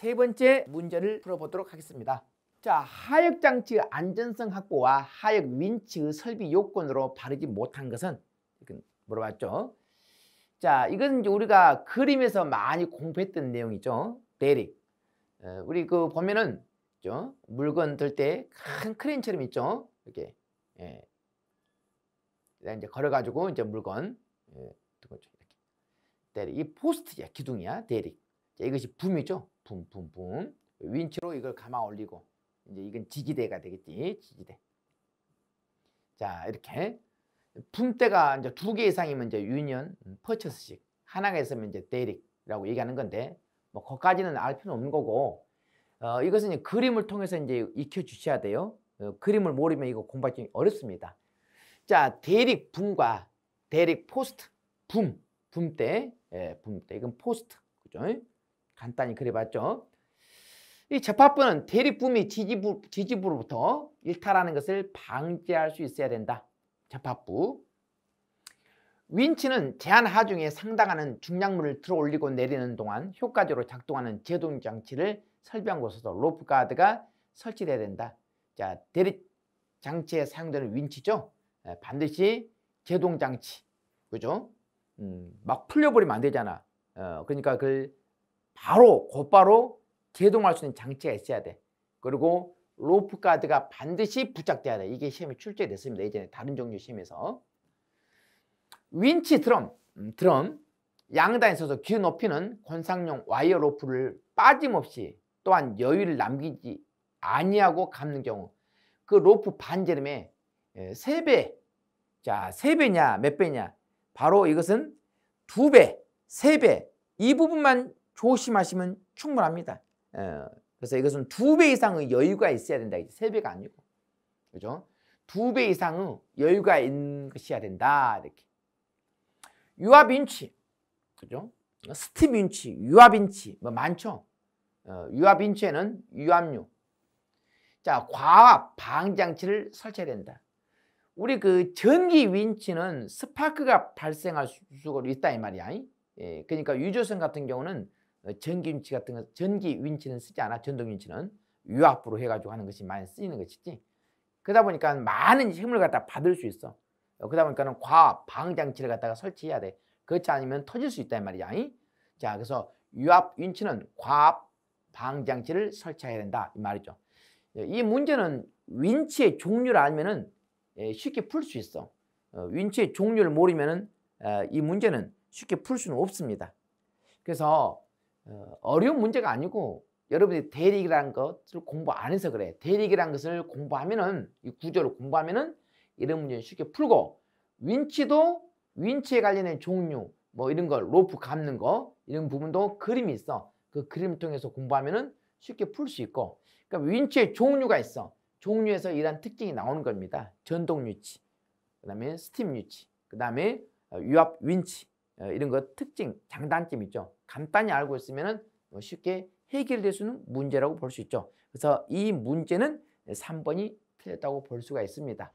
세 번째 문제를 풀어보도록 하겠습니다. 자, 하역장치 안전성 확보와 하역 윈치 설비 요건으로 바르지 못한 것은 물어봤죠. 자, 이건 이제 우리가 그림에서 많이 공부했던 내용이죠. 대립. 어, 우리 그 보면은 그죠? 물건 들 때 큰 크레인처럼 있죠. 이렇게 예. 이제 걸어가지고 이제 물건 예. 이렇게 이 포스트야 기둥이야 대리. 이것이 붐이죠. 붐붐붐 윈치로 이걸 감아 올리고 이제 이건 지지대가 되겠지 지지대 자 이렇게 품대가 이제 두 개 이상이면 이제 유니언 퍼처스식 음, 하나가 있으면 이제 대릭이라고 얘기하는 건데 뭐 거기까지는 알 필요는 없는 거고 어, 이것은 이제 그림을 통해서 이제 익혀 주셔야 돼요 어, 그림을 모르면 이거 공부하기 어렵습니다 자 대릭 붐과 대릭 포스트 붐 붐대 예, 붐대 이건 포스트 그죠? 간단히 그려봤죠. 이 접합부는 대립붐이 지지부, 지지부로부터 일탈하는 것을 방지할 수 있어야 된다. 접합부. 윈치는 제한 하중에 상당하는 중량물을 들어 올리고 내리는 동안 효과적으로 작동하는 제동 장치를 설비한 곳에서 로프 가드가 설치돼야 된다. 자, 대립 장치에 사용되는 윈치죠. 네, 반드시 제동 장치. 그죠? 음, 막 풀려버리면 안 되잖아. 어, 그러니까 그 바로 곧바로 제동할 수 있는 장치가 있어야 돼. 그리고 로프 가드가 반드시 부착돼야 돼. 이게 시험에 출제됐습니다. 예전에 다른 종류 시험에서. 윈치 드럼, 음, 드럼 양단에 있어서 귀 높이는 권상용 와이어 로프를 빠짐없이 또한 여유를 남기지 아니하고 감는 경우 그 로프 반지름의 예, 세배 자, 세배냐몇 배냐 바로 이것은 두배세 배 이 부분만 조심하시면 충분합니다. 어, 그래서 이것은 두 배 이상의 여유가 있어야 된다. 세 배가 아니고. 그죠? 두 배 이상의 여유가 있는 것이어야 된다. 이렇게. 유압 인치. 그죠? 스티브 치 유압 인치. 뭐 많죠? 어, 유압 인치에는 유압류. 자, 과압 방장치를 설치해야 된다. 우리 그 전기 윈치는 스파크가 발생할 수 있다 이 말이야. 예, 그러니까 유조선 같은 경우는 어, 전기윈치 같은 거 전기윈치는 쓰지 않아 전동윈치는 유압으로 해가지고 하는 것이 많이 쓰이는 것이지 그러다 보니까 많은 힘을 갖다 받을 수 있어 어, 그러다 보니까는 과압 방장치를 갖다가 설치해야 돼 그렇지 않으면 터질 수 있단 말이야 자 그래서 유압 윈치는 과압 방장치를 설치해야 된다 이 말이죠 예, 이 문제는 윈치의 종류를 알면은 예, 쉽게 풀 수 있어 어, 윈치의 종류를 모르면은 이 문제는 쉽게 풀 수는 없습니다 그래서 어, 어려운 문제가 아니고 여러분이 대리기란 것을 공부 안 해서 그래. 대리기란 것을 공부하면은 이 구조를 공부하면은 이런 문제 는 쉽게 풀고 윈치도 윈치에 관련된 종류 뭐 이런 걸 로프 감는 거 이런 부분도 그림이 있어. 그 그림 을 통해서 공부하면은 쉽게 풀 수 있고. 그러니까 윈치의 종류가 있어. 종류에서 이런 특징이 나오는 겁니다. 전동 유치, 그다음에 스팀 유치, 그다음에 어, 유압 윈치 어, 이런 것 특징, 장단점 있죠. 간단히 알고 있으면 뭐 쉽게 해결될 수 있는 문제라고 볼 수 있죠. 그래서 이 문제는 3번이 틀렸다고 볼 수가 있습니다.